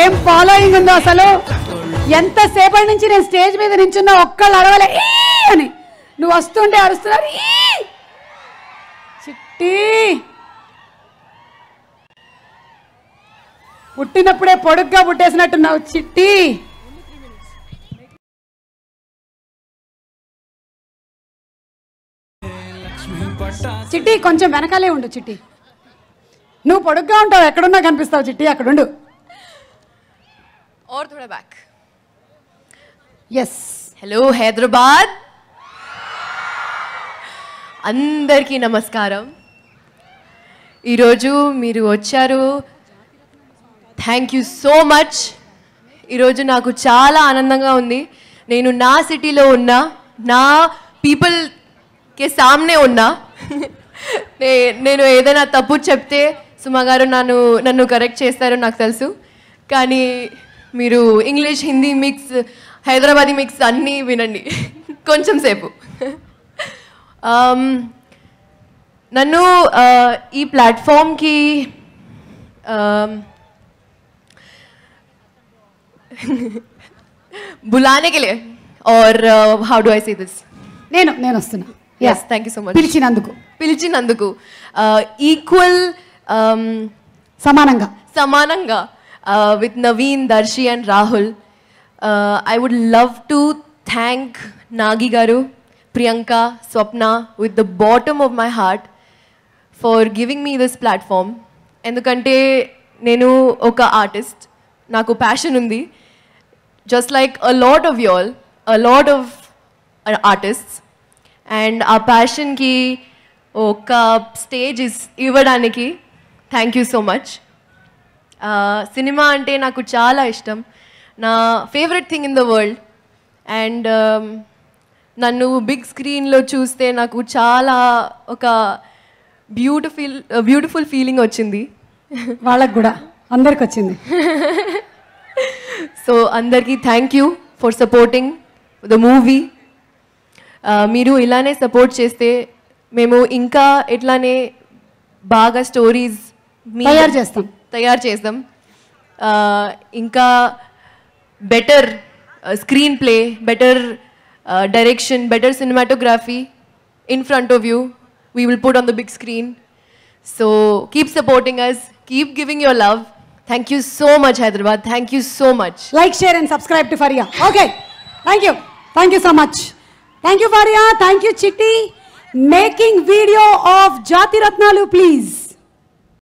ఏం ఫాలోయింగ్ ఉందో అసలు ఎంతసేపటి నుంచి నేను స్టేజ్ మీద నించున్నా ఒక్కళ్ళు అడవలే అని నువ్వు వస్తుంటే అరుస్తున్నారు చిట్టి పుట్టినప్పుడే పొడుగ్గా పుట్టేసినట్టున్నావు చిట్టి చిట్టి కొంచెం వెనకాలే ఉండు చిట్టి నువ్వు పొడుగ్గా ఉంటావు ఎక్కడున్నా కనిపిస్తావు చిట్టి అక్కడుండు और थोड़ा बैक ఎస్ హలో హైదరాబాద్ అందరికీ నమస్కారం ఈరోజు మీరు వచ్చారు థ్యాంక్ యూ సో మచ్ ఈరోజు నాకు చాలా ఆనందంగా ఉంది నేను నా సిటీలో ఉన్నా నా పీపుల్కి సామ్నే ఉన్నా నేను ఏదైనా తప్పు చెప్తే సుమా గారు నన్ను నన్ను కరెక్ట్ చేస్తారో నాకు తెలుసు కానీ మీరు English Hindi mix Hyderabadi mix అన్నీ వినండి కొంచెం సేపు um, నన్ను uh, ఈ ప్లాట్ఫామ్కి బులానే కెలే ఆర్ how do I see this నేను నేను వస్తున్నా yes thank you so much పిలిచినందుకు పిలిచినందుకు ఈక్వల్ uh, um, సమానంగా సమానంగా uh, with Naveen, Darshi, and Rahul. Uh, I would love to thank Nagi Garu, Priyanka, Swapna with the bottom of my heart for giving me this platform. ఎందుకంటే నేను ఒక artist నాకు passion ఉంది just like a lot of యుల్ a lot of artists and ఆ ప్యాషన్కి ఒక stage ఇవ్వడానికి thank you so much cinema అంటే నాకు చాలా ఇష్టం నా favourite thing in the world and నన్ను బిగ్ స్క్రీన్లో చూస్తే నాకు చాలా ఒక బ్యూటిఫుల్ బ్యూటిఫుల్ ఫీలింగ్ వచ్చింది వాళ్ళకు కూడా అందరికి వచ్చింది సో అందరికీ thank you for supporting the movie మీరు ఇలానే సపోర్ట్ చేస్తే మేము ఇంకా ఎట్లానే బాగా స్టోరీస్ తయారు చేస్తాం తయారు చేద్దాం ఇంకా better screenplay better direction better cinematography in front of you we will put on the big screen so keep supporting us keep giving your love thank you so much Hyderabad thank you so much like share and subscribe to Faria okay thank you thank you so much thank you Faria thank you Chitti making video of Jathi Ratnalu please